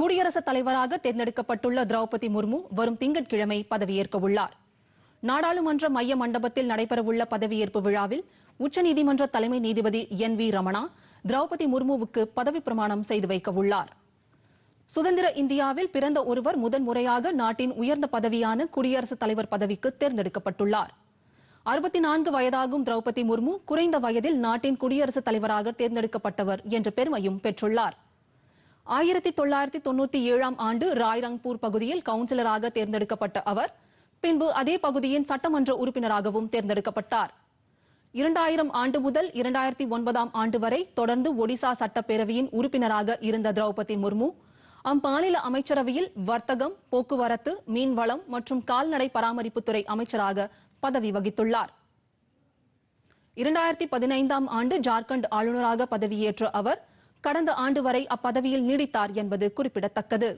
குடியரசுத் தலைவராக தேர்ந்தெடுக்கப்பட்டுள்ள திரௌபதி முர்மு வரும் திங்கட்கிழமை பதவியேற்க உள்ளார் நாடாளுமன்ற மைய மண்டபத்தில் நடைபெறவுள்ள பதவியேற்பு விழாவில் உச்சநீதிமன்ற தலைமை நீதிபதி என் வி ரமணா திரௌபதி முர்முவுக்கு பதவி பிரமாணம் செய்து வைக்க உள்ளார் சுதந்திர இந்தியாவில் பிறந்த ஒருவர் முதன் முறையாக நாட்டின் உயர்ந்த பதவியான குடியரசுத் தலைவர் பதவிக்கு தேர்ந்தெடுக்கப்பட்டுள்ளார் அறுபத்தி நான்கு வயதாகும் திரௌபதி முர்மு குறைந்த வயதில் நாட்டின் குடியரசுத் தலைவராக தேர்ந்தெடுக்கப்பட்டவர் என்ற பெருமையும் பெற்றுள்ளாா் ஆயிரத்தி தொள்ளாயிரத்தி தொண்ணூத்தி ஏழாம் ஆண்டு ராய்ரங்பூர் பகுதியில் கவுன்சிலராக தேர்ந்தெடுக்கப்பட்ட அவர் பின்பு அதே பகுதியின் சட்டமன்ற உறுப்பினராகவும் தேர்ந்தெடுக்கப்பட்டார் இரண்டாயிரம் ஆண்டு முதல் இரண்டாயிரத்தி ஒன்பதாம் ஆண்டு வரை தொடர்ந்து ஒடிசா சட்டப்பேரவையின் உறுப்பினராக இருந்த திரௌபதி முர்மு அம்மாநில அமைச்சரவையில் வர்த்தகம் போக்குவரத்து மீன்வளம் மற்றும் கால்நடை பராமரிப்புத்துறை அமைச்சராக பதவி வகித்துள்ளார் இரண்டாயிரத்தி பதினைந்தாம் ஆண்டு ஜார்க்கண்ட் ஆளுநராக பதவியேற்ற அவர் கடந்த ஆண்டு வரை அப்பதவியில் நீடித்தார் என்பது குறிப்பிடத்தக்கது